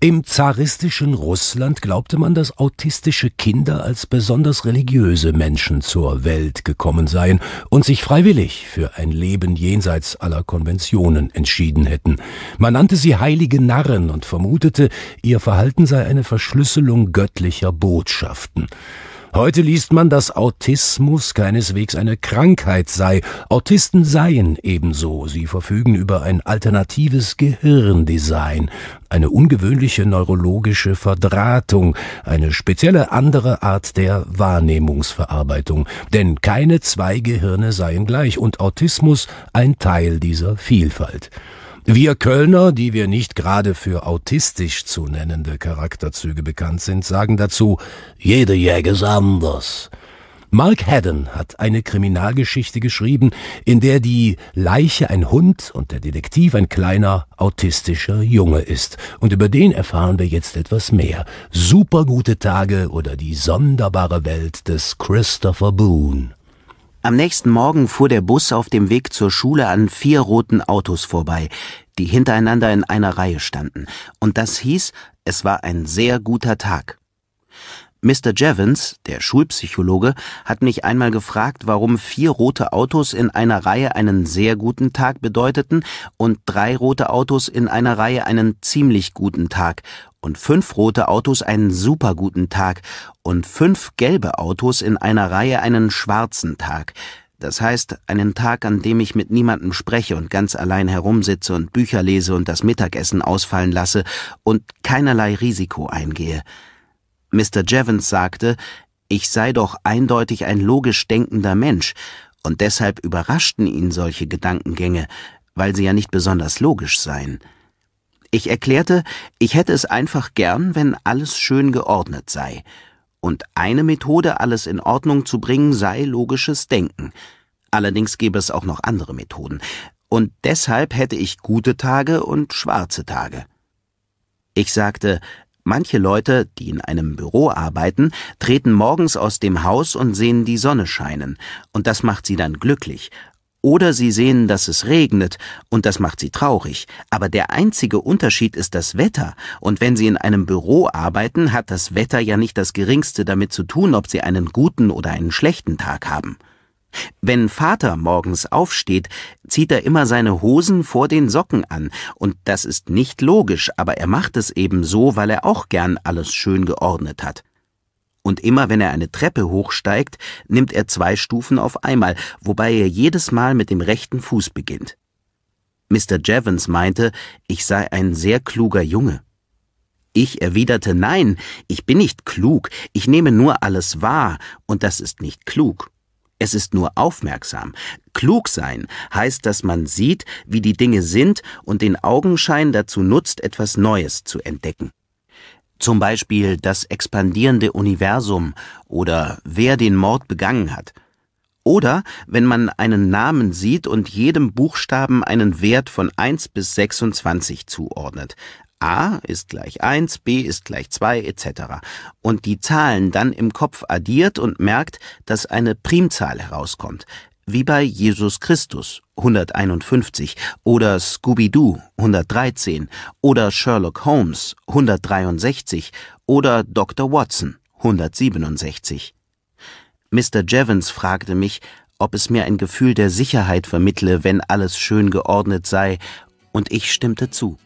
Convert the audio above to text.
Im zaristischen Russland glaubte man, dass autistische Kinder als besonders religiöse Menschen zur Welt gekommen seien und sich freiwillig für ein Leben jenseits aller Konventionen entschieden hätten. Man nannte sie heilige Narren und vermutete, ihr Verhalten sei eine Verschlüsselung göttlicher Botschaften. Heute liest man, dass Autismus keineswegs eine Krankheit sei. Autisten seien ebenso. Sie verfügen über ein alternatives Gehirndesign, eine ungewöhnliche neurologische Verdrahtung, eine spezielle andere Art der Wahrnehmungsverarbeitung. Denn keine zwei Gehirne seien gleich und Autismus ein Teil dieser Vielfalt. Wir Kölner, die wir nicht gerade für autistisch zu nennende Charakterzüge bekannt sind, sagen dazu, jeder Jäger ist anders. Mark Haddon hat eine Kriminalgeschichte geschrieben, in der die Leiche ein Hund und der Detektiv ein kleiner autistischer Junge ist. Und über den erfahren wir jetzt etwas mehr. Supergute Tage oder die sonderbare Welt des Christopher Boone. Am nächsten Morgen fuhr der Bus auf dem Weg zur Schule an vier roten Autos vorbei, die hintereinander in einer Reihe standen, und das hieß, es war ein sehr guter Tag. Mr. Jevons, der Schulpsychologe, hat mich einmal gefragt, warum vier rote Autos in einer Reihe einen sehr guten Tag bedeuteten und drei rote Autos in einer Reihe einen ziemlich guten Tag und fünf rote Autos einen superguten Tag und fünf gelbe Autos in einer Reihe einen schwarzen Tag. Das heißt, einen Tag, an dem ich mit niemandem spreche und ganz allein herumsitze und Bücher lese und das Mittagessen ausfallen lasse und keinerlei Risiko eingehe. Mr. Jevons sagte, ich sei doch eindeutig ein logisch denkender Mensch, und deshalb überraschten ihn solche Gedankengänge, weil sie ja nicht besonders logisch seien. Ich erklärte, ich hätte es einfach gern, wenn alles schön geordnet sei. Und eine Methode, alles in Ordnung zu bringen, sei logisches Denken. Allerdings gäbe es auch noch andere Methoden. Und deshalb hätte ich gute Tage und schwarze Tage. Ich sagte, manche Leute, die in einem Büro arbeiten, treten morgens aus dem Haus und sehen die Sonne scheinen, und das macht sie dann glücklich, oder sie sehen, dass es regnet, und das macht sie traurig, aber der einzige Unterschied ist das Wetter, und wenn sie in einem Büro arbeiten, hat das Wetter ja nicht das geringste damit zu tun, ob sie einen guten oder einen schlechten Tag haben. Wenn Vater morgens aufsteht, zieht er immer seine Hosen vor den Socken an, und das ist nicht logisch, aber er macht es eben so, weil er auch gern alles schön geordnet hat und immer wenn er eine Treppe hochsteigt, nimmt er zwei Stufen auf einmal, wobei er jedes Mal mit dem rechten Fuß beginnt. Mr. Jevons meinte, ich sei ein sehr kluger Junge. Ich erwiderte Nein, ich bin nicht klug, ich nehme nur alles wahr, und das ist nicht klug. Es ist nur aufmerksam. Klug sein heißt, dass man sieht, wie die Dinge sind und den Augenschein dazu nutzt, etwas Neues zu entdecken zum Beispiel das expandierende Universum oder wer den Mord begangen hat, oder wenn man einen Namen sieht und jedem Buchstaben einen Wert von 1 bis 26 zuordnet. A ist gleich 1, B ist gleich 2 etc. und die Zahlen dann im Kopf addiert und merkt, dass eine Primzahl herauskommt, wie bei Jesus Christus 151 oder Scooby-Doo 113 oder Sherlock Holmes 163 oder Dr. Watson 167. Mr. Jevons fragte mich, ob es mir ein Gefühl der Sicherheit vermittle, wenn alles schön geordnet sei, und ich stimmte zu.